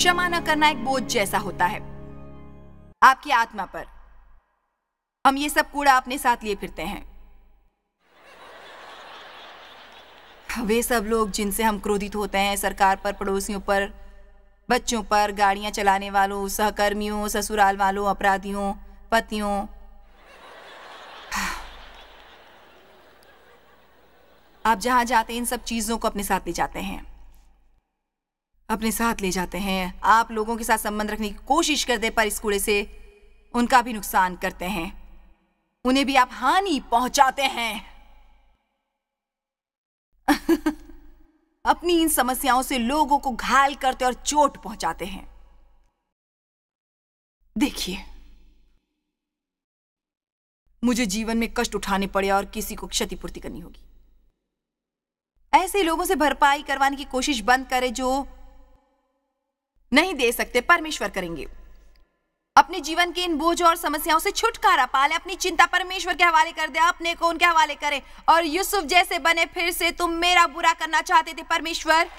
क्षमा न करना एक बोझ जैसा होता है आपकी आत्मा पर हम ये सब कूड़ा अपने साथ लिए फिरते हैं वे सब लोग जिनसे हम क्रोधित होते हैं सरकार पर पड़ोसियों पर बच्चों पर गाड़ियां चलाने वालों सहकर्मियों ससुराल वालों अपराधियों पतियों आप जहां जाते हैं इन सब चीजों को अपने साथ ले जाते हैं अपने साथ ले जाते हैं आप लोगों के साथ संबंध रखने की कोशिश करते पर इस कूड़े से उनका भी नुकसान करते हैं उन्हें भी आप हानि पहुंचाते हैं अपनी इन समस्याओं से लोगों को घायल करते और चोट पहुंचाते हैं देखिए मुझे जीवन में कष्ट उठाने पड़े और किसी को क्षतिपूर्ति करनी होगी ऐसे लोगों से भरपाई करवाने की कोशिश बंद करें जो नहीं दे सकते परमेश्वर करेंगे अपने जीवन के इन बोझ और समस्याओं से छुटकारा पाले अपनी चिंता परमेश्वर के हवाले कर दे अपने को उनके हवाले करें और यूसुफ जैसे बने फिर से तुम मेरा बुरा करना चाहते थे परमेश्वर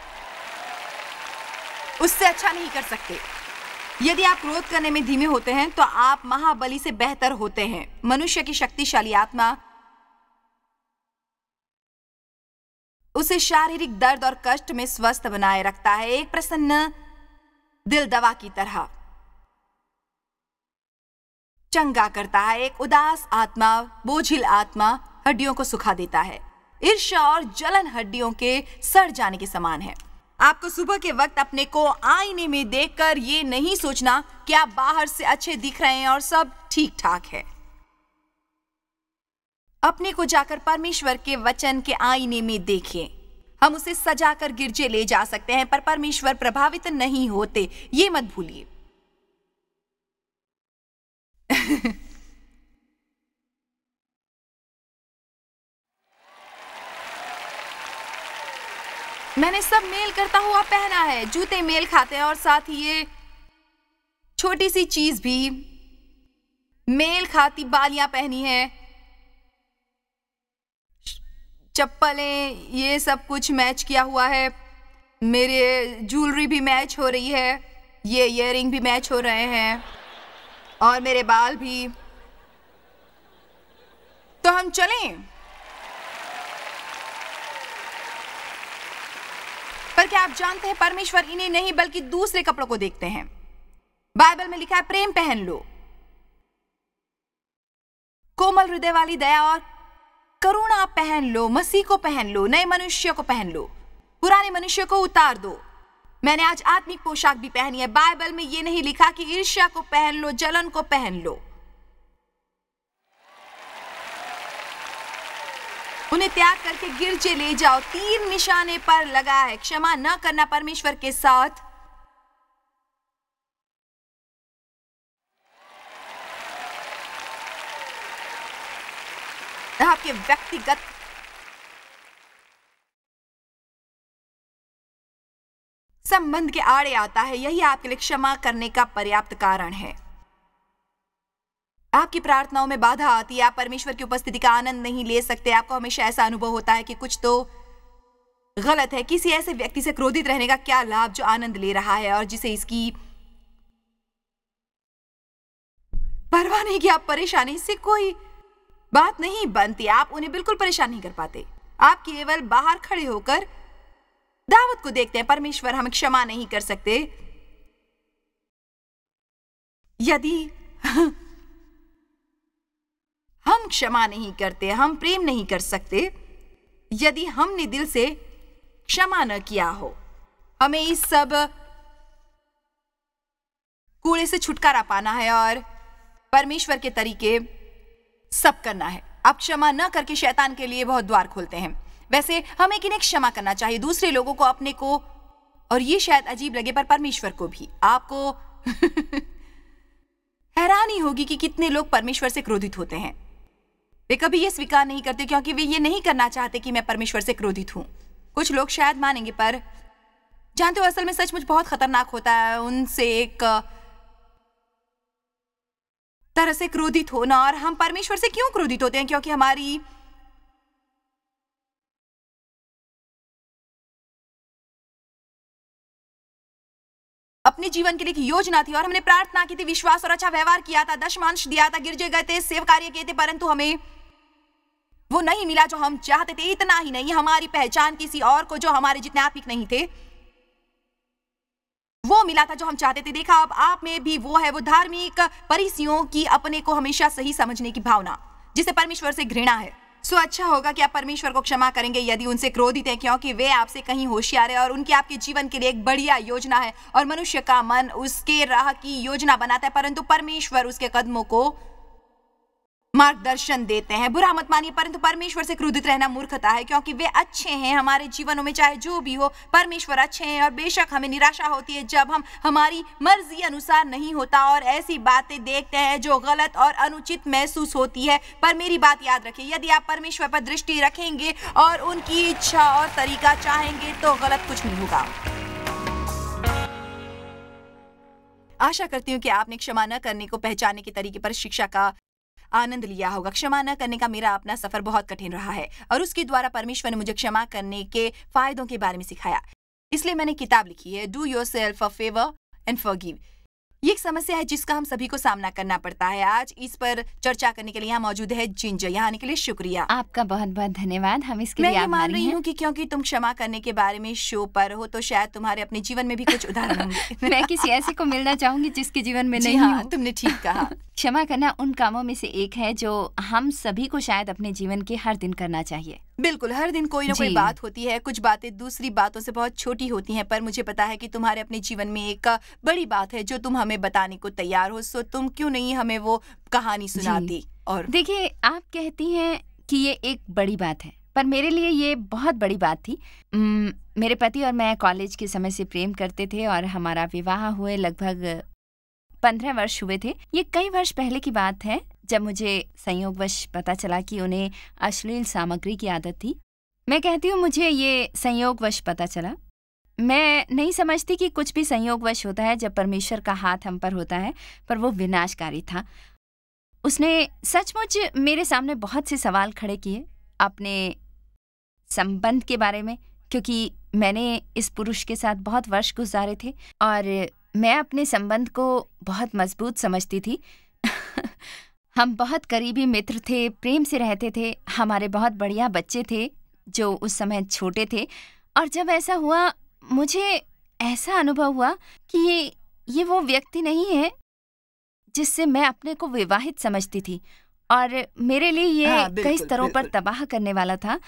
उससे अच्छा नहीं कर सकते यदि आप क्रोध करने में धीमे होते हैं तो आप महाबली से बेहतर होते हैं मनुष्य की शक्तिशाली आत्मा उसे शारीरिक दर्द और कष्ट में स्वस्थ बनाए रखता है एक प्रसन्न दिल दवा की तरह चंगा करता है एक उदास आत्मा बोझिल आत्मा हड्डियों को सुखा देता है ईर्ष्या और जलन हड्डियों के सड़ जाने के समान है आपको सुबह के वक्त अपने को आईने में देखकर ये नहीं सोचना कि आप बाहर से अच्छे दिख रहे हैं और सब ठीक ठाक है अपने को जाकर परमेश्वर के वचन के आईने में देखिए हम उसे सजा कर गिरजे ले जा सकते हैं पर परमेश्वर प्रभावित नहीं होते ये मत भूलिए मैंने सब मेल करता हुआ पहना है जूते मेल खाते हैं और साथ ही ये छोटी सी चीज भी मेल खाती बालियां पहनी है चप्पलें ये सब कुछ मैच किया हुआ है मेरे ज्वेलरी भी मैच हो रही है ये इयर भी मैच हो रहे हैं और मेरे बाल भी तो हम चलें पर क्या आप जानते हैं परमेश्वर इन्हें नहीं बल्कि दूसरे कपड़ों को देखते हैं बाइबल में लिखा है प्रेम पहन लो कोमल हृदय वाली दया और करुणा पहन लो मसीह को पहन लो नए मनुष्य को पहन लो पुराने मनुष्य को उतार दो मैंने आज आत्मिक पोशाक भी पहनी है बाइबल में ये नहीं लिखा कि ईर्ष्या को पहन लो जलन को पहन लो उन्हें त्याग करके गिरजे ले जाओ तीन निशाने पर लगा है क्षमा न करना परमेश्वर के साथ आपके व्यक्तिगत संबंध के आड़े आता है यही आपके लिए क्षमा करने का पर्याप्त कारण है आपकी प्रार्थनाओं में बाधा आती है आप परमेश्वर की उपस्थिति का आनंद नहीं ले सकते आपको हमेशा ऐसा अनुभव होता है कि कुछ तो गलत है किसी ऐसे व्यक्ति से क्रोधित रहने का क्या लाभ जो आनंद ले रहा है और जिसे इसकी परवाह नहीं कि आप परेशानी से कोई बात नहीं बनती आप उन्हें बिल्कुल परेशान नहीं कर पाते आप केवल बाहर खड़े होकर दावत को देखते हैं परमेश्वर हम क्षमा नहीं कर सकते यदि हम क्षमा नहीं करते हम प्रेम नहीं कर सकते यदि हमने दिल से क्षमा न किया हो हमें इस सब कूड़े से छुटकारा पाना है और परमेश्वर के तरीके सब करना है आप क्षमा न करके शैतान के लिए बहुत द्वार खोलते हैं वैसे हमें एक क्षमा करना चाहिए दूसरे लोगों को अपने को और ये शायद अजीब लगे पर परमेश्वर को भी आपको हैरानी होगी कि कितने लोग परमेश्वर से क्रोधित होते हैं वे कभी ये स्वीकार नहीं करते क्योंकि वे ये नहीं करना चाहते कि मैं परमेश्वर से क्रोधित हूं कुछ लोग शायद मानेंगे पर जानते हो असल में सचमुच बहुत खतरनाक होता है उनसे एक तरह से क्रोधित होना और हम परमेश्वर से क्यों क्रोधित होते हैं क्योंकि हमारी अपने जीवन के लिए एक योजना थी और हमने प्रार्थना की थी विश्वास और अच्छा व्यवहार किया था दशमांश दिया था गिरजे गए थे सेव कार्य किए थे परंतु हमें वो नहीं मिला जो हम चाहते थे इतना ही नहीं हमारी पहचान किसी और को जो हमारे जितने आत्मिक नहीं थे वो मिला था जो हम चाहते थे देखा अब आप में भी वो है वो धार्मिक परिसियों की अपने को हमेशा सही समझने की भावना जिसे परमेश्वर से घृणा है सो अच्छा होगा कि आप परमेश्वर को क्षमा करेंगे यदि उनसे क्रोधित हैं क्योंकि वे आपसे कहीं होशियार है और उनकी आपके जीवन के लिए एक बढ़िया योजना है और मनुष्य का मन उसके राह की योजना बनाता है परंतु परमेश्वर उसके कदमों को मार्गदर्शन देते हैं बुरा मत मानिए परंतु परमेश्वर से क्रोधित रहना मूर्खता है क्योंकि वे अच्छे हैं हमारे जीवनों में चाहे जो भी हो परमेश्वर अच्छे हैं और बेशक हमें निराशा होती है जब हम हमारी मर्जी अनुसार नहीं होता और ऐसी बातें देखते हैं जो गलत और अनुचित महसूस होती है पर मेरी बात याद रखें यदि आप परमेश्वर पर दृष्टि रखेंगे और उनकी इच्छा और तरीका चाहेंगे तो गलत कुछ नहीं होगा आशा करती हूँ कि आपने क्षमा न करने को पहचाने के तरीके पर शिक्षा का आनंद लिया होगा क्षमा न करने का मेरा अपना सफर बहुत कठिन रहा है और उसके द्वारा परमेश्वर ने मुझे क्षमा करने के फायदों के बारे में सिखाया इसलिए मैंने किताब लिखी है do yourself a favour and for ये एक समस्या है जिसका हम सभी को सामना करना पड़ता है आज इस पर चर्चा करने के लिए यहाँ मौजूद है जिंजर यहाँ आने के लिए शुक्रिया आपका बहुत बहुत धन्यवाद हम इसके मैं लिए मान रही हूँ कि क्योंकि तुम क्षमा करने के बारे में शो पर हो तो शायद तुम्हारे अपने जीवन में भी कुछ उदाहरण मैं किसी ऐसे को मिलना चाहूंगी जिसके जीवन में नहीं हाँ, तुमने ठीक कहा क्षमा करना उन कामों में से एक है जो हम सभी को शायद अपने जीवन के हर दिन करना चाहिए बिल्कुल हर दिन कोई ना कोई बात होती है कुछ बातें दूसरी बातों से बहुत छोटी होती हैं पर मुझे पता है कि तुम्हारे अपने जीवन में एक बड़ी बात है जो तुम हमें बताने को तैयार हो सो तुम क्यों नहीं हमें वो कहानी सुनाती और देखिए आप कहती हैं कि ये एक बड़ी बात है पर मेरे लिए ये बहुत बड़ी बात थी मेरे पति और मैं कॉलेज के समय से प्रेम करते थे और हमारा विवाह हुए लगभग पंद्रह वर्ष हुए थे ये कई वर्ष पहले की बात है जब मुझे संयोगवश पता चला कि उन्हें अश्लील सामग्री की आदत थी मैं कहती हूँ मुझे ये संयोगवश पता चला मैं नहीं समझती कि कुछ भी संयोगवश होता है जब परमेश्वर का हाथ हम पर होता है पर वो विनाशकारी था उसने सचमुच मेरे सामने बहुत से सवाल खड़े किए अपने संबंध के बारे में क्योंकि मैंने इस पुरुष के साथ बहुत वर्ष गुजारे थे और मैं अपने संबंध को बहुत मजबूत समझती थी हम बहुत करीबी मित्र थे प्रेम से रहते थे हमारे बहुत बढ़िया बच्चे थे जो उस समय छोटे थे और जब ऐसा हुआ मुझे ऐसा अनुभव हुआ कि ये ये वो व्यक्ति नहीं है जिससे मैं अपने को विवाहित समझती थी और मेरे लिए ये हाँ, कई स्तरों पर तबाह करने वाला था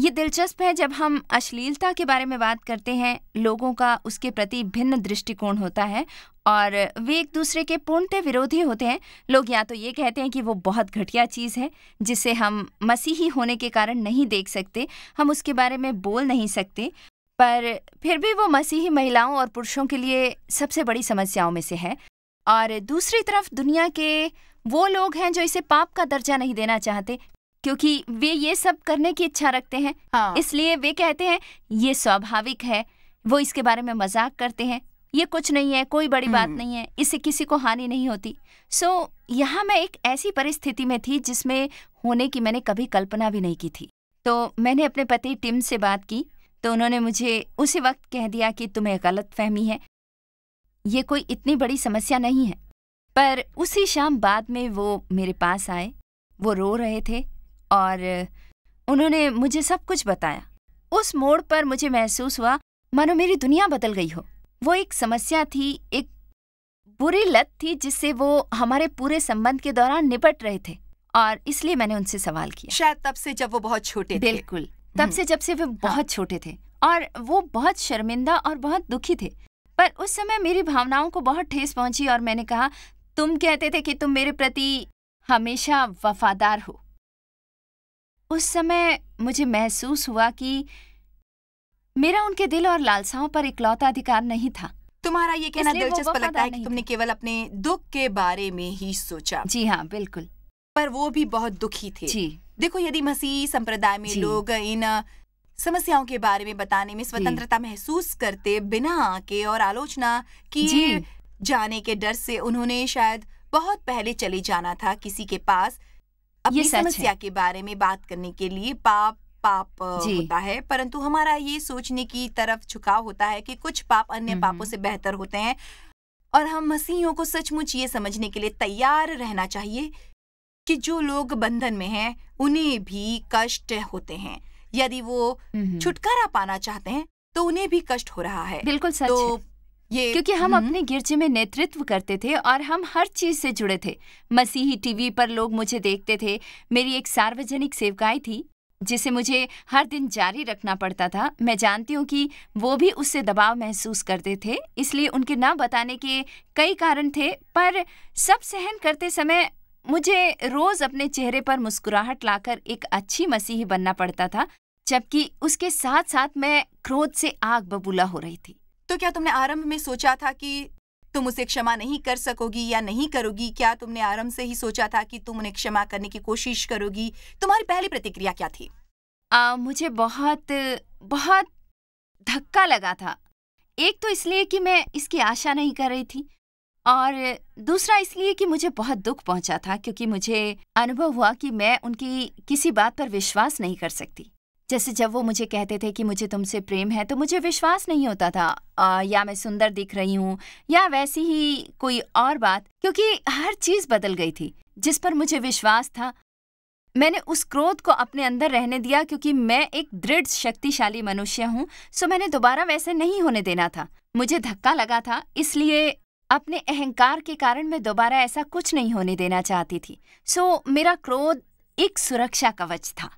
ये दिलचस्प है जब हम अश्लीलता के बारे में बात करते हैं लोगों का उसके प्रति भिन्न दृष्टिकोण होता है और वे एक दूसरे के पूर्णतः विरोधी होते हैं लोग या तो ये कहते हैं कि वो बहुत घटिया चीज़ है जिसे हम मसीही होने के कारण नहीं देख सकते हम उसके बारे में बोल नहीं सकते पर फिर भी वो मसीही महिलाओं और पुरुषों के लिए सबसे बड़ी समस्याओं में से है और दूसरी तरफ दुनिया के वो लोग हैं जो इसे पाप का दर्जा नहीं देना चाहते क्योंकि वे ये सब करने की इच्छा रखते हैं हाँ। इसलिए वे कहते हैं ये स्वाभाविक है वो इसके बारे में मजाक करते हैं ये कुछ नहीं है कोई बड़ी बात हम्म। नहीं है इससे किसी को हानि नहीं होती सो so, यहाँ मैं एक ऐसी परिस्थिति में थी जिसमें होने की मैंने कभी कल्पना भी नहीं की थी तो मैंने अपने पति टिम से बात की तो उन्होंने मुझे उसी वक्त कह दिया कि तुम्हें गलत फहमी है ये कोई इतनी बड़ी समस्या नहीं है पर उसी शाम बाद में वो मेरे पास आए वो रो रहे थे और उन्होंने मुझे सब कुछ बताया उस मोड़ पर मुझे महसूस हुआ मानो मेरी दुनिया बदल गई हो वो एक समस्या थी एक बुरी लत थी जिससे वो हमारे पूरे संबंध के दौरान निपट रहे थे और इसलिए मैंने उनसे सवाल किया शायद तब से जब वो बहुत छोटे बिल्कुल तब हम्म। से जब से वे हाँ। बहुत छोटे थे और वो बहुत शर्मिंदा और बहुत दुखी थे पर उस समय मेरी भावनाओं को बहुत ठेस पहुंची और मैंने कहा तुम कहते थे कि तुम मेरे प्रति हमेशा वफादार हो उस समय मुझे महसूस हुआ कि मेरा उनके दिल और लालसाओं पर इकलौता अधिकार नहीं था तुम्हारा ये कहना दिलचस्प लगता है कि तुमने केवल अपने दुख के बारे में ही सोचा जी हाँ बिल्कुल पर वो भी बहुत दुखी थे जी देखो यदि मसीह संप्रदाय में लोग इन समस्याओं के बारे में बताने में स्वतंत्रता महसूस करते बिना आके और आलोचना किए जाने के डर से उन्होंने शायद बहुत पहले चले जाना था किसी के पास अपनी समस्या के बारे में बात करने के लिए पाप पाप होता है परंतु हमारा ये सोचने की तरफ झुकाव होता है कि कुछ पाप अन्य पापों से बेहतर होते हैं और हम मसीहों को सचमुच ये समझने के लिए तैयार रहना चाहिए कि जो लोग बंधन में हैं उन्हें भी कष्ट होते हैं यदि वो छुटकारा पाना चाहते हैं तो उन्हें भी कष्ट हो रहा है बिल्कुल सच तो है। ये क्योंकि हम अपने गिरजे में नेतृत्व करते थे और हम हर चीज से जुड़े थे मसीही टीवी पर लोग मुझे देखते थे मेरी एक सार्वजनिक सेवकाई थी जिसे मुझे हर दिन जारी रखना पड़ता था मैं जानती हूँ कि वो भी उससे दबाव महसूस करते थे इसलिए उनके ना बताने के कई कारण थे पर सब सहन करते समय मुझे रोज अपने चेहरे पर मुस्कुराहट लाकर एक अच्छी मसीही बनना पड़ता था जबकि उसके साथ साथ मैं क्रोध से आग बबूला हो रही थी तो क्या तुमने आरंभ में सोचा था कि तुम उसे क्षमा नहीं कर सकोगी या नहीं करोगी क्या तुमने आरंभ से ही सोचा था कि तुम उन्हें क्षमा करने की कोशिश करोगी तुम्हारी पहली प्रतिक्रिया क्या थी आ, मुझे बहुत बहुत धक्का लगा था एक तो इसलिए कि मैं इसकी आशा नहीं कर रही थी और दूसरा इसलिए कि मुझे बहुत दुख पहुंचा था क्योंकि मुझे अनुभव हुआ कि मैं उनकी किसी बात पर विश्वास नहीं कर सकती जैसे जब वो मुझे कहते थे कि मुझे तुमसे प्रेम है तो मुझे विश्वास नहीं होता था आ, या मैं सुंदर दिख रही हूँ या वैसी ही कोई और बात क्योंकि हर चीज़ बदल गई थी जिस पर मुझे विश्वास था मैंने उस क्रोध को अपने अंदर रहने दिया क्योंकि मैं एक दृढ़ शक्तिशाली मनुष्य हूँ सो मैंने दोबारा वैसे नहीं होने देना था मुझे धक्का लगा था इसलिए अपने अहंकार के कारण मैं दोबारा ऐसा कुछ नहीं होने देना चाहती थी सो मेरा क्रोध एक सुरक्षा कवच था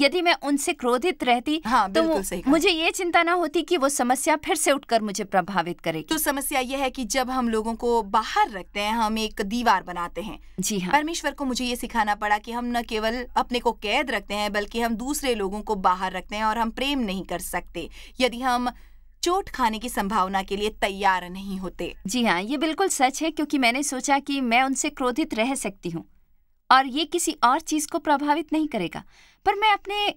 यदि मैं उनसे क्रोधित रहती हाँ, तो मुझे ये चिंता ना होती कि वो समस्या फिर से उठकर मुझे प्रभावित करेगी तो समस्या ये है कि जब हम लोगों को बाहर रखते हैं हम एक दीवार बनाते हैं जी हाँ परमेश्वर को मुझे ये सिखाना पड़ा कि हम न केवल अपने को कैद रखते हैं बल्कि हम दूसरे लोगों को बाहर रखते हैं और हम प्रेम नहीं कर सकते यदि हम चोट खाने की संभावना के लिए तैयार नहीं होते जी हाँ ये बिल्कुल सच है क्योंकि मैंने सोचा कि मैं उनसे क्रोधित रह सकती हूँ और ये किसी और चीज को प्रभावित नहीं करेगा पर मैं अपने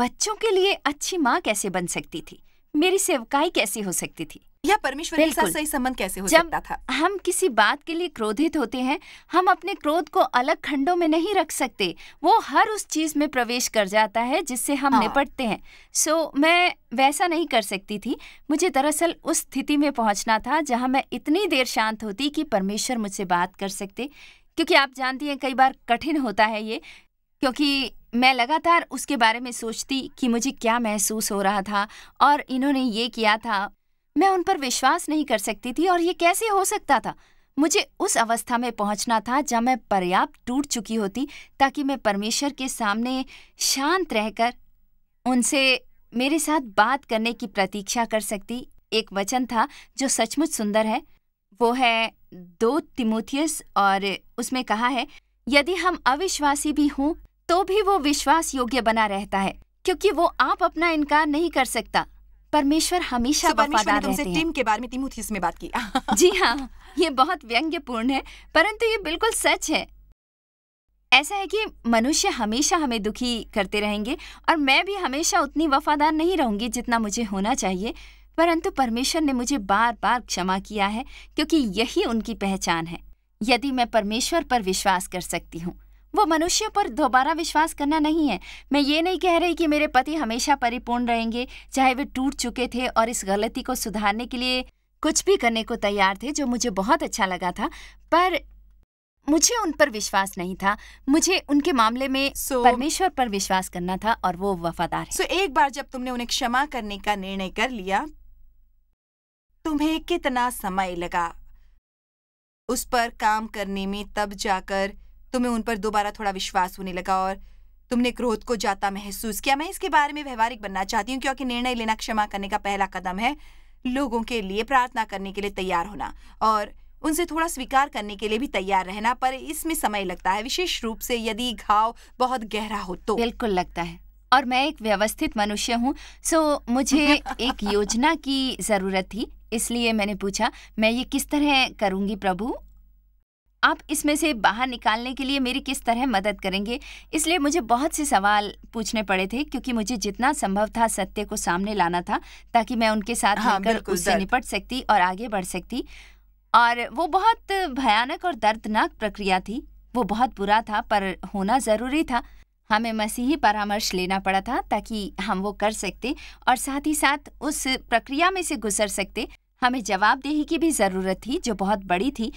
बच्चों के लिए अच्छी माँ कैसे बन सकती थी मेरी सेवकाई कैसी हो सकती थी या परमेश्वर के साथ सही संबंध कैसे हो सकता था हम किसी बात के लिए क्रोधित होते हैं हम अपने क्रोध को अलग खंडों में नहीं रख सकते वो हर उस चीज में प्रवेश कर जाता है जिससे हम हाँ। निपटते हैं सो so, मैं वैसा नहीं कर सकती थी मुझे दरअसल उस स्थिति में पहुंचना था जहां मैं इतनी देर शांत होती कि परमेश्वर मुझसे बात कर सकते क्योंकि आप जानती हैं कई बार कठिन होता है ये क्योंकि मैं लगातार उसके बारे में सोचती कि मुझे क्या महसूस हो रहा था और इन्होंने ये किया था मैं उन पर विश्वास नहीं कर सकती थी और ये कैसे हो सकता था मुझे उस अवस्था में पहुंचना था जब मैं पर्याप्त टूट चुकी होती ताकि मैं परमेश्वर के सामने शांत रहकर उनसे मेरे साथ बात करने की प्रतीक्षा कर सकती एक वचन था जो सचमुच सुंदर है वो है दो तिमोथियस और उसमें कहा है यदि हम अविश्वासी भी हों तो भी वो विश्वास योग्य बना रहता है क्योंकि वो आप अपना इनकार नहीं कर सकता परमेश्वर हमेशा वफादार रहते हैं। टीम के बारे में में बात की जी हाँ ये बहुत व्यंग्यपूर्ण है परंतु ये बिल्कुल सच है ऐसा है कि मनुष्य हमेशा हमें दुखी करते रहेंगे और मैं भी हमेशा उतनी वफादार नहीं रहूंगी जितना मुझे होना चाहिए परंतु परमेश्वर ने मुझे बार बार क्षमा किया है क्योंकि यही उनकी पहचान है यदि मैं परमेश्वर पर विश्वास कर सकती हूँ वो मनुष्य पर दोबारा विश्वास करना नहीं है मैं ये नहीं कह रही कि मेरे पति हमेशा परिपूर्ण रहेंगे चाहे वे टूट चुके थे और इस गलती को सुधारने के लिए कुछ भी करने को तैयार थे जो मुझे बहुत अच्छा लगा था पर मुझे उन पर विश्वास नहीं था मुझे उनके मामले में so, परमेश्वर पर विश्वास करना था और वो वफादार है। so, एक बार जब तुमने उन्हें क्षमा करने का निर्णय कर लिया तुम्हें कितना समय लगा उस पर काम करने में तब जाकर तुम्हें उन पर दोबारा थोड़ा विश्वास होने लगा और तुमने क्रोध को जाता महसूस किया मैं इसके बारे में व्यवहारिक बनना चाहती हूँ क्योंकि निर्णय लेना क्षमा करने का पहला कदम है लोगों के लिए प्रार्थना करने के लिए तैयार होना और उनसे थोड़ा स्वीकार करने के लिए भी तैयार रहना पर इसमें समय लगता है विशेष रूप से यदि घाव बहुत गहरा हो तो बिल्कुल लगता है और मैं एक व्यवस्थित मनुष्य हूँ सो मुझे एक योजना की ज़रूरत थी इसलिए मैंने पूछा मैं ये किस तरह करूँगी प्रभु आप इसमें से बाहर निकालने के लिए मेरी किस तरह मदद करेंगे इसलिए मुझे बहुत से सवाल पूछने पड़े थे क्योंकि मुझे जितना संभव था सत्य को सामने लाना था ताकि मैं उनके साथ हाँ, मिलकर उससे निपट सकती और आगे बढ़ सकती और वो बहुत भयानक और दर्दनाक प्रक्रिया थी वो बहुत बुरा था पर होना ज़रूरी था हमें मसीही परामर्श लेना पड़ा था ताकि हम वो कर सकते और साथ ही साथ उस प्रक्रिया में से गुजर सकते हमें जवाबदेही की भी ज़रूरत थी जो बहुत बड़ी थी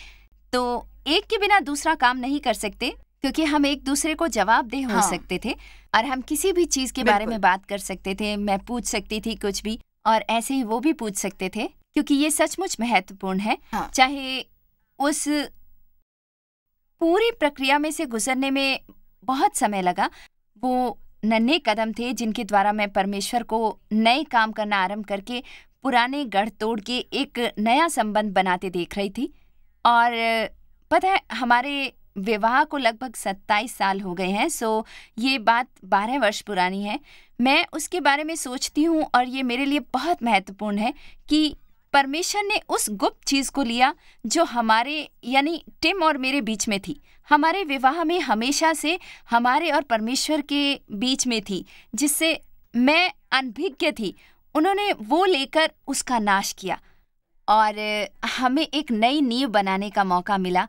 तो एक के बिना दूसरा काम नहीं कर सकते क्योंकि हम एक दूसरे को जवाबदेह दे हो हाँ। सकते थे और हम किसी भी चीज के बारे में बात कर सकते थे मैं पूछ सकती थी कुछ भी और ऐसे ही वो भी पूछ सकते थे क्योंकि ये सचमुच महत्वपूर्ण है हाँ। चाहे उस पूरी प्रक्रिया में से गुजरने में बहुत समय लगा वो नन्हे कदम थे जिनके द्वारा मैं परमेश्वर को नए काम करना आरंभ करके पुराने गढ़ तोड़ के एक नया संबंध बनाते देख रही थी और पता है हमारे विवाह को लगभग सत्ताईस साल हो गए हैं सो ये बात बारह वर्ष पुरानी है मैं उसके बारे में सोचती हूँ और ये मेरे लिए बहुत महत्वपूर्ण है कि परमेश्वर ने उस गुप्त चीज़ को लिया जो हमारे यानी टिम और मेरे बीच में थी हमारे विवाह में हमेशा से हमारे और परमेश्वर के बीच में थी जिससे मैं अनभिज्ञ थी उन्होंने वो लेकर उसका नाश किया और हमें एक नई नींव बनाने का मौका मिला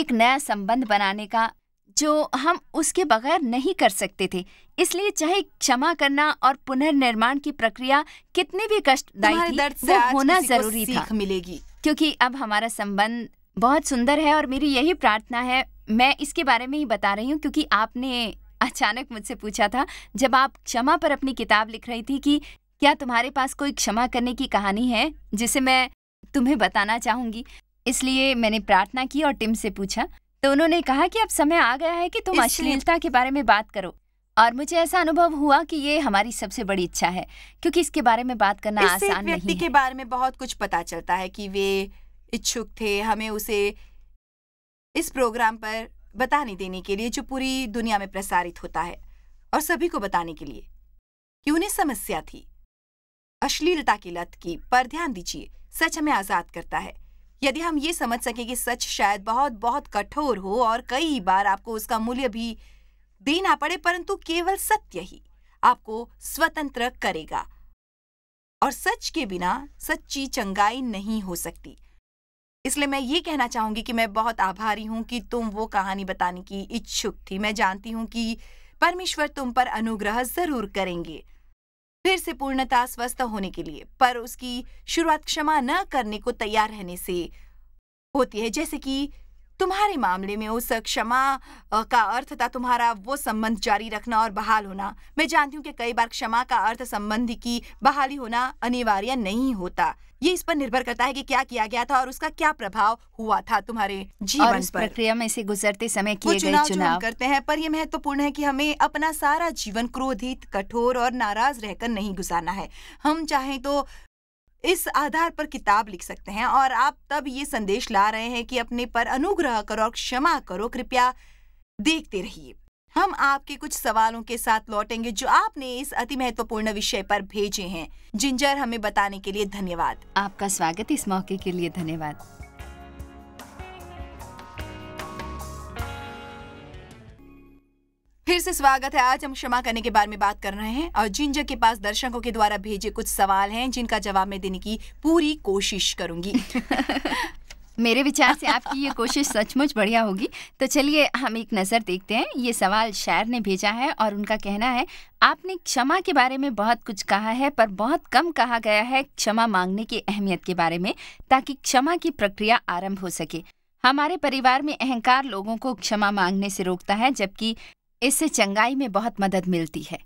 एक नया संबंध बनाने का जो हम उसके बगैर नहीं कर सकते थे इसलिए चाहे क्षमा करना और पुनर्निर्माण की प्रक्रिया कितनी भी कष्टदायी थी दर्द वो होना जरूरी था मिलेगी क्योंकि अब हमारा संबंध बहुत सुंदर है और मेरी यही प्रार्थना है मैं इसके बारे में ही बता रही हूँ क्योंकि आपने अचानक मुझसे पूछा था जब आप क्षमा पर अपनी किताब लिख रही थी कि क्या तुम्हारे पास कोई क्षमा करने की कहानी है जिसे मैं तुम्हें बताना चाहूंगी इसलिए मैंने प्रार्थना की और टिम से पूछा तो उन्होंने कहा कि अब समय आ गया है कि तुम अश्लीलता के बारे में बात करो और मुझे ऐसा अनुभव हुआ कि ये हमारी सबसे बड़ी इच्छा है क्योंकि इसके बारे में बात करना आसान नहीं है के बारे में बहुत कुछ पता चलता है कि वे इच्छुक थे हमें उसे इस प्रोग्राम पर बताने देने के लिए जो पूरी दुनिया में प्रसारित होता है और सभी को बताने के लिए कि उन्हें समस्या थी अश्लीलता की लत की पर ध्यान दीजिए सच हमें आज़ाद करता है यदि हम ये समझ सकें कि सच शायद बहुत बहुत कठोर हो और कई बार आपको उसका मूल्य भी देना पड़े परंतु केवल सत्य ही आपको स्वतंत्र करेगा और सच के बिना सच्ची चंगाई नहीं हो सकती इसलिए मैं ये कहना चाहूंगी कि मैं बहुत आभारी हूं कि तुम वो कहानी बताने की इच्छुक थी मैं जानती हूं कि परमेश्वर तुम पर अनुग्रह जरूर करेंगे फिर से पूर्णता स्वस्थ होने के लिए पर उसकी शुरुआत क्षमा न करने को तैयार रहने से होती है जैसे कि तुम्हारे मामले में उस क्षमा का अर्थ था तुम्हारा वो संबंध जारी रखना और बहाल होना मैं जानती हूँ कि कई बार क्षमा का अर्थ संबंध की बहाली होना अनिवार्य नहीं होता ये इस पर निर्भर करता है कि क्या किया गया था और उसका क्या प्रभाव हुआ था तुम्हारे जीवन और इस पर प्रक्रिया में से गुजरते समय किए गए चुनाव, चुनाव करते हैं पर यह महत्वपूर्ण है कि हमें अपना सारा जीवन क्रोधित कठोर और नाराज रहकर नहीं गुजारना है हम चाहें तो इस आधार पर किताब लिख सकते हैं और आप तब ये संदेश ला रहे हैं कि अपने पर अनुग्रह करो और क्षमा करो कृपया देखते रहिए हम आपके कुछ सवालों के साथ लौटेंगे जो आपने इस अति महत्वपूर्ण विषय पर भेजे हैं जिंजर हमें बताने के लिए धन्यवाद आपका स्वागत इस मौके के लिए धन्यवाद फिर से स्वागत है आज हम क्षमा करने के बारे में बात कर रहे हैं और जिंजर के पास दर्शकों के द्वारा भेजे कुछ सवाल हैं जिनका जवाब मैं देने की पूरी कोशिश करूंगी मेरे विचार से आपकी ये कोशिश सचमुच बढ़िया होगी तो चलिए हम एक नज़र देखते हैं ये सवाल शायर ने भेजा है और उनका कहना है आपने क्षमा के बारे में बहुत कुछ कहा है पर बहुत कम कहा गया है क्षमा मांगने की अहमियत के बारे में ताकि क्षमा की प्रक्रिया आरंभ हो सके हमारे परिवार में अहंकार लोगों को क्षमा मांगने से रोकता है जबकि इससे चंगाई में बहुत मदद मिलती है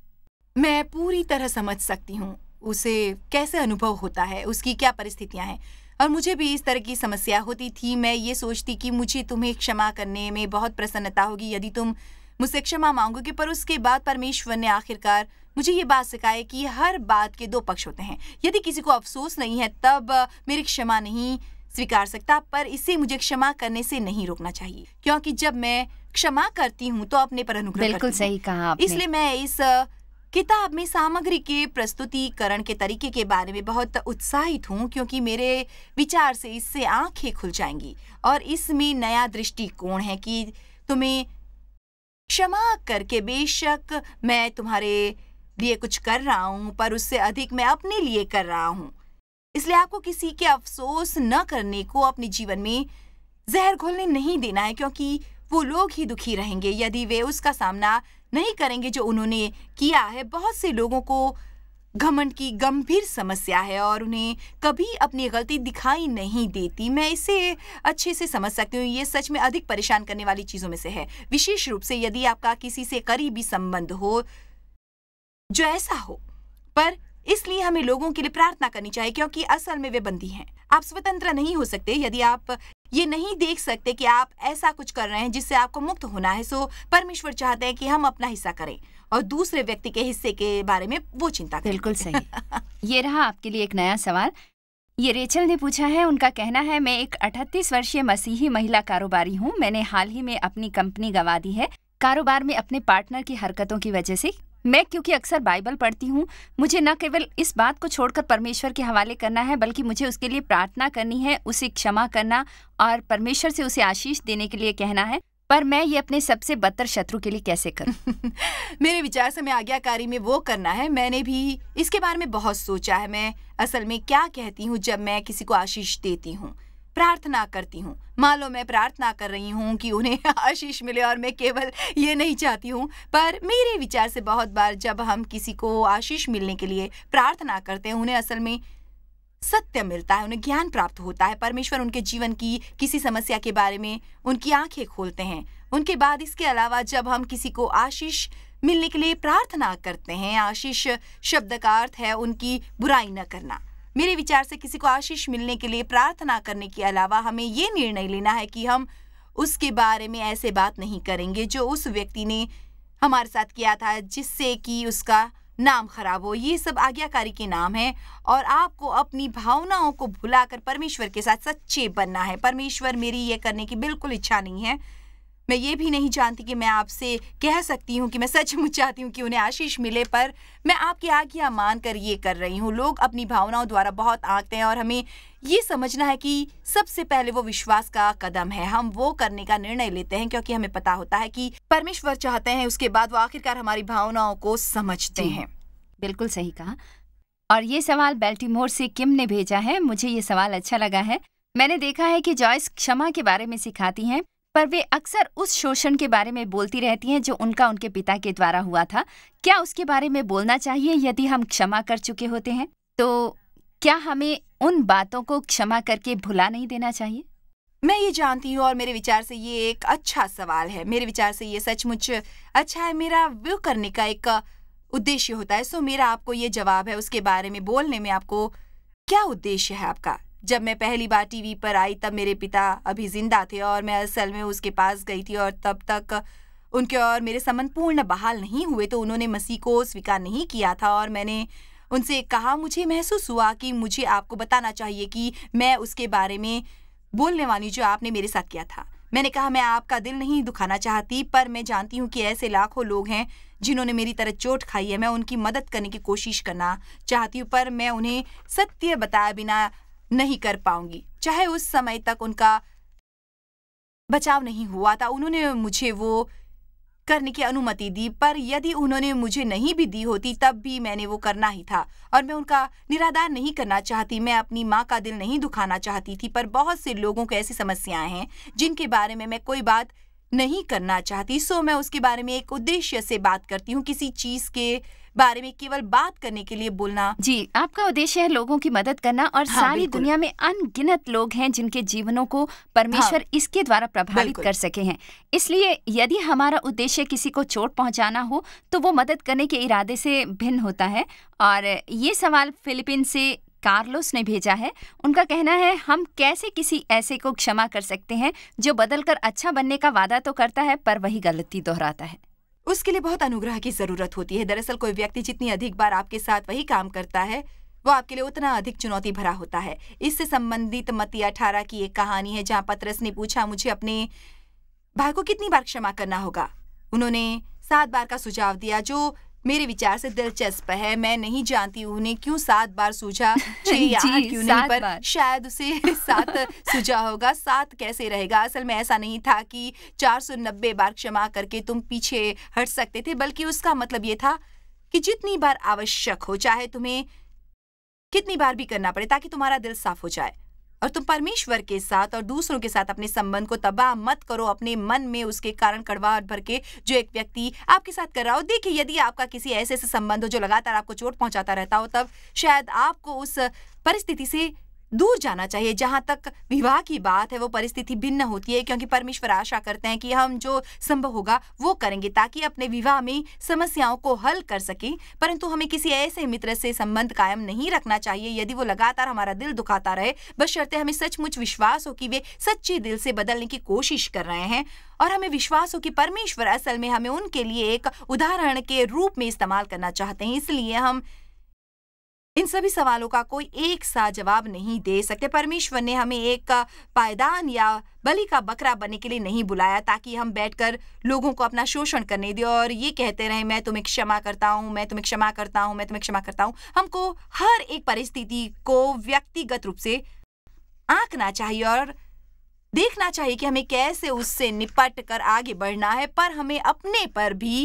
मैं पूरी तरह समझ सकती हूँ उसे कैसे अनुभव होता है उसकी क्या परिस्थितियाँ हैं और मुझे भी इस तरह की समस्या होती थी मैं ये सोचती कि मुझे तुम्हें क्षमा करने में बहुत प्रसन्नता होगी यदि तुम मुझसे क्षमा मांगोगे पर उसके बाद परमेश्वर ने आखिरकार मुझे ये बात सिखाई कि हर बात के दो पक्ष होते हैं यदि किसी को अफसोस नहीं है तब मेरी क्षमा नहीं स्वीकार सकता पर इसे मुझे क्षमा करने से नहीं रोकना चाहिए क्योंकि जब मैं क्षमा करती हूँ तो अपने पर अनुग्रह बिल्कुल सही कहा इसलिए मैं इस किताब में सामग्री के प्रस्तुतिकरण के तरीके के बारे में बहुत उत्साहित हूँ क्योंकि मेरे विचार से इससे आंखें खुल जाएंगी और इसमें नया दृष्टिकोण है कि तुम्हें क्षमा करके बेशक मैं तुम्हारे लिए कुछ कर रहा हूँ पर उससे अधिक मैं अपने लिए कर रहा हूँ इसलिए आपको किसी के अफसोस न करने को अपने जीवन में जहर घोलने नहीं देना है क्योंकि वो लोग ही दुखी रहेंगे यदि वे उसका सामना नहीं करेंगे जो उन्होंने किया है बहुत से लोगों को घमंड की गंभीर समस्या है और उन्हें कभी अपनी गलती दिखाई नहीं देती मैं इसे अच्छे से समझ सकती हूँ ये सच में अधिक परेशान करने वाली चीज़ों में से है विशेष रूप से यदि आपका किसी से करीबी संबंध हो जो ऐसा हो पर इसलिए हमें लोगों के लिए प्रार्थना करनी चाहिए क्योंकि असल में वे बंदी हैं आप स्वतंत्र नहीं हो सकते यदि आप ये नहीं देख सकते कि आप ऐसा कुछ कर रहे हैं जिससे आपको मुक्त होना है सो परमेश्वर चाहते हैं कि हम अपना हिस्सा करें और दूसरे व्यक्ति के हिस्से के बारे में वो चिंता करें बिल्कुल सही ये रहा आपके लिए एक नया सवाल ये रेचल ने पूछा है उनका कहना है मैं एक 38 वर्षीय मसीही महिला कारोबारी हूँ मैंने हाल ही में अपनी कंपनी गंवा दी है कारोबार में अपने पार्टनर की हरकतों की वजह से मैं क्योंकि अक्सर बाइबल पढ़ती हूँ मुझे न केवल इस बात को छोड़कर परमेश्वर के हवाले करना है बल्कि मुझे उसके लिए प्रार्थना करनी है उसे क्षमा करना और परमेश्वर से उसे आशीष देने के लिए कहना है पर मैं ये अपने सबसे बदतर शत्रु के लिए कैसे करूं? मेरे विचार से मैं आज्ञाकारी में वो करना है मैंने भी इसके बारे में बहुत सोचा है मैं असल में क्या कहती हूँ जब मैं किसी को आशीष देती हूँ प्रार्थना करती हूँ मान लो मैं प्रार्थना कर रही हूँ कि उन्हें आशीष मिले और मैं केवल ये नहीं चाहती हूँ पर मेरे विचार से बहुत बार जब हम किसी को आशीष मिलने के लिए प्रार्थना करते हैं उन्हें असल में सत्य मिलता है उन्हें ज्ञान प्राप्त होता है परमेश्वर उनके जीवन की किसी समस्या के बारे में उनकी आंखें खोलते हैं उनके बाद इसके अलावा जब हम किसी को आशीष मिलने के लिए प्रार्थना करते हैं आशीष शब्द का अर्थ है उनकी बुराई न करना मेरे विचार से किसी को आशीष मिलने के लिए प्रार्थना करने के अलावा हमें ये निर्णय लेना है कि हम उसके बारे में ऐसे बात नहीं करेंगे जो उस व्यक्ति ने हमारे साथ किया था जिससे कि उसका नाम खराब हो ये सब आज्ञाकारी के नाम है और आपको अपनी भावनाओं को भुलाकर परमेश्वर के साथ सच्चे बनना है परमेश्वर मेरी ये करने की बिल्कुल इच्छा नहीं है मैं ये भी नहीं जानती कि मैं आपसे कह सकती हूँ कि मैं सचमुच चाहती हूँ कि उन्हें आशीष मिले पर मैं आपकी आज्ञा मान कर ये कर रही हूँ लोग अपनी भावनाओं द्वारा बहुत आंकते हैं और हमें ये समझना है कि सबसे पहले वो विश्वास का कदम है हम वो करने का निर्णय लेते हैं क्योंकि हमें पता होता है कि परमेश्वर चाहते हैं उसके बाद वो आखिरकार हमारी भावनाओं को समझते हैं बिल्कुल सही कहा और ये सवाल बेल्टीमोर से किम ने भेजा है मुझे ये सवाल अच्छा लगा है मैंने देखा है कि जॉयस क्षमा के बारे में सिखाती हैं पर वे अक्सर उस शोषण के बारे में बोलती रहती हैं जो उनका उनके पिता के द्वारा हुआ था क्या उसके बारे में बोलना चाहिए यदि हम क्षमा कर चुके होते हैं तो क्या हमें उन बातों को क्षमा करके भुला नहीं देना चाहिए मैं ये जानती हूँ और मेरे विचार से ये एक अच्छा सवाल है मेरे विचार से ये सचमुच अच्छा है मेरा व्यू करने का एक उद्देश्य होता है सो मेरा आपको ये जवाब है उसके बारे में बोलने में आपको क्या उद्देश्य है आपका जब मैं पहली बार टीवी पर आई तब मेरे पिता अभी जिंदा थे और मैं असल में उसके पास गई थी और तब तक उनके और मेरे संबंध पूर्ण बहाल नहीं हुए तो उन्होंने मसीह को स्वीकार नहीं किया था और मैंने उनसे कहा मुझे महसूस हुआ कि मुझे आपको बताना चाहिए कि मैं उसके बारे में बोलने वाली जो आपने मेरे साथ किया था मैंने कहा मैं आपका दिल नहीं दुखाना चाहती पर मैं जानती हूँ कि ऐसे लाखों लोग हैं जिन्होंने मेरी तरह चोट खाई है मैं उनकी मदद करने की कोशिश करना चाहती हूँ पर मैं उन्हें सत्य बताए बिना नहीं कर पाऊंगी चाहे उस समय तक उनका बचाव नहीं हुआ था उन्होंने मुझे वो करने की अनुमति दी पर यदि उन्होंने मुझे नहीं भी दी होती तब भी मैंने वो करना ही था और मैं उनका निराधार नहीं करना चाहती मैं अपनी माँ का दिल नहीं दुखाना चाहती थी पर बहुत से लोगों को ऐसी समस्याएं हैं जिनके बारे में मैं कोई बात नहीं करना चाहती सो मैं उसके बारे में एक उद्देश्य से बात करती हूँ किसी चीज़ के बारे में केवल बात करने के लिए बोलना जी आपका उद्देश्य है लोगों की मदद करना और हाँ, सारी दुनिया में अनगिनत लोग हैं जिनके जीवनों को परमेश्वर हाँ, इसके द्वारा प्रभावित कर सके हैं इसलिए यदि हमारा उद्देश्य किसी को चोट पहुंचाना हो तो वो मदद करने के इरादे से भिन्न होता है और ये सवाल फिलीपीन से कार्लोस ने भेजा है उनका कहना है हम कैसे किसी ऐसे को क्षमा कर सकते हैं जो बदलकर अच्छा बनने का वादा तो करता है पर वही गलती दोहराता है उसके लिए बहुत अनुग्रह की जरूरत होती है दरअसल कोई व्यक्ति जितनी अधिक बार आपके साथ वही काम करता है वो आपके लिए उतना अधिक चुनौती भरा होता है इससे संबंधित मती अठारह की एक कहानी है जहाँ पत्रस ने पूछा मुझे अपने भाई को कितनी बार क्षमा करना होगा उन्होंने सात बार का सुझाव दिया जो मेरे विचार से दिलचस्प है मैं नहीं जानती उन्हें क्यों सात बार सूझा क्यों नहीं पर शायद उसे सात सूझा होगा सात कैसे रहेगा असल में ऐसा नहीं था कि चार सौ नब्बे बार क्षमा करके तुम पीछे हट सकते थे बल्कि उसका मतलब ये था कि जितनी बार आवश्यक हो चाहे तुम्हें कितनी बार भी करना पड़े ताकि तुम्हारा दिल साफ हो जाए और तुम परमेश्वर के साथ और दूसरों के साथ अपने संबंध को तबाह मत करो अपने मन में उसके कारण कड़वाहट भर के जो एक व्यक्ति आपके साथ कर रहा हो देखिए यदि आपका किसी ऐसे ऐसे संबंध हो जो लगातार आपको चोट पहुंचाता रहता हो तब शायद आपको उस परिस्थिति से दूर जाना चाहिए जहाँ तक विवाह की बात है वो परिस्थिति भिन्न होती है क्योंकि परमेश्वर आशा करते हैं कि हम जो संभव होगा वो करेंगे ताकि अपने विवाह में समस्याओं को हल कर सकें परंतु हमें किसी ऐसे मित्र से संबंध कायम नहीं रखना चाहिए यदि वो लगातार हमारा दिल दुखाता रहे बस शर्ते हमें सचमुच विश्वास हो कि वे सच्चे दिल से बदलने की कोशिश कर रहे हैं और हमें विश्वास हो कि परमेश्वर असल में हमें उनके लिए एक उदाहरण के रूप में इस्तेमाल करना चाहते हैं इसलिए हम इन सभी सवालों का कोई एक सा जवाब नहीं दे सकते परमेश्वर ने हमें एक पायदान या बलि का बकरा बनने के लिए नहीं बुलाया ताकि हम बैठकर लोगों को अपना शोषण करने दें और ये कहते रहे मैं तुम्हें क्षमा करता हूँ मैं तुम्हें क्षमा करता हूँ मैं तुम्हें क्षमा करता हूँ हमको हर एक परिस्थिति को व्यक्तिगत रूप से आंकना चाहिए और देखना चाहिए कि हमें कैसे उससे निपट कर आगे बढ़ना है पर हमें अपने पर भी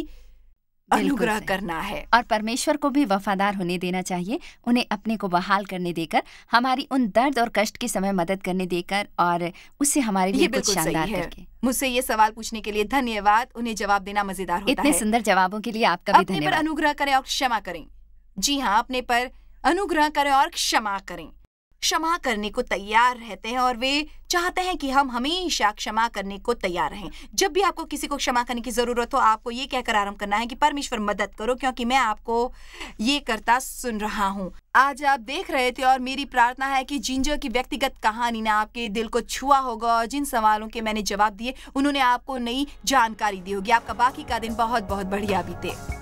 अनुग्रह करना है और परमेश्वर को भी वफादार होने देना चाहिए उन्हें अपने को बहाल करने देकर हमारी उन दर्द और कष्ट के समय मदद करने देकर और उससे हमारे लिए कुछ शानदार करके मुझसे ये सवाल पूछने के लिए धन्यवाद उन्हें जवाब देना मजेदार होता इतने है। सुंदर जवाबों के लिए आपका भी धन्यवाद अनुग्रह करें और क्षमा करें जी हाँ अपने पर अनुग्रह करें और क्षमा करें क्षमा करने को तैयार रहते हैं और वे चाहते हैं कि हम हमेशा क्षमा करने को तैयार रहें जब भी आपको किसी को क्षमा करने की ज़रूरत हो आपको ये कहकर आरंभ करना है कि परमेश्वर मदद करो क्योंकि मैं आपको ये करता सुन रहा हूँ आज आप देख रहे थे और मेरी प्रार्थना है कि जिंजर की व्यक्तिगत कहानी ने आपके दिल को छुआ होगा और जिन सवालों के मैंने जवाब दिए उन्होंने आपको नई जानकारी दी होगी आपका बाकी का दिन बहुत बहुत बढ़िया बीते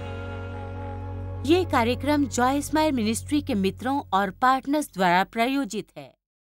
ये कार्यक्रम जॉय स्माइल मिनिस्ट्री के मित्रों और पार्टनर्स द्वारा प्रायोजित है